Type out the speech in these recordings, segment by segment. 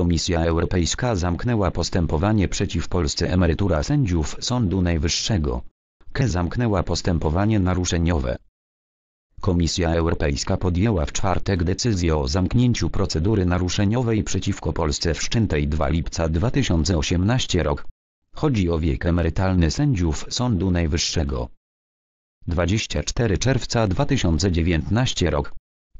Komisja Europejska zamknęła postępowanie przeciw Polsce emerytura sędziów Sądu Najwyższego. KE zamknęła postępowanie naruszeniowe. Komisja Europejska podjęła w czwartek decyzję o zamknięciu procedury naruszeniowej przeciwko Polsce wszczętej 2 lipca 2018 rok. Chodzi o wiek emerytalny sędziów Sądu Najwyższego. 24 czerwca 2019 rok.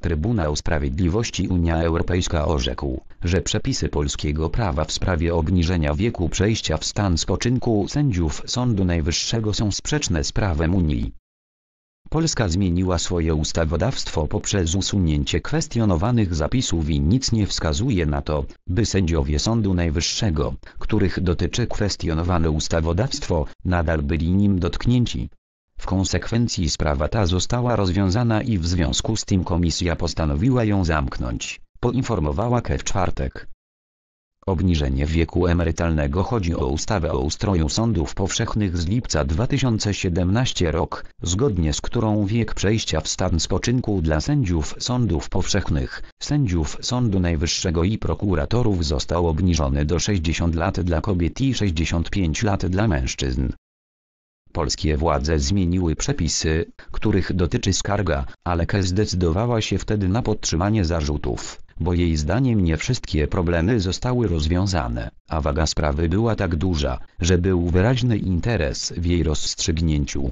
Trybunał Sprawiedliwości Unia Europejska orzekł, że przepisy polskiego prawa w sprawie obniżenia wieku przejścia w stan spoczynku sędziów Sądu Najwyższego są sprzeczne z prawem Unii. Polska zmieniła swoje ustawodawstwo poprzez usunięcie kwestionowanych zapisów i nic nie wskazuje na to, by sędziowie Sądu Najwyższego, których dotyczy kwestionowane ustawodawstwo, nadal byli nim dotknięci. W konsekwencji sprawa ta została rozwiązana i w związku z tym komisja postanowiła ją zamknąć, poinformowała KE w czwartek. Obniżenie wieku emerytalnego chodzi o ustawę o ustroju sądów powszechnych z lipca 2017 rok, zgodnie z którą wiek przejścia w stan spoczynku dla sędziów sądów powszechnych, sędziów Sądu Najwyższego i prokuratorów został obniżony do 60 lat dla kobiet i 65 lat dla mężczyzn. Polskie władze zmieniły przepisy, których dotyczy skarga, ale KE zdecydowała się wtedy na podtrzymanie zarzutów, bo jej zdaniem nie wszystkie problemy zostały rozwiązane, a waga sprawy była tak duża, że był wyraźny interes w jej rozstrzygnięciu.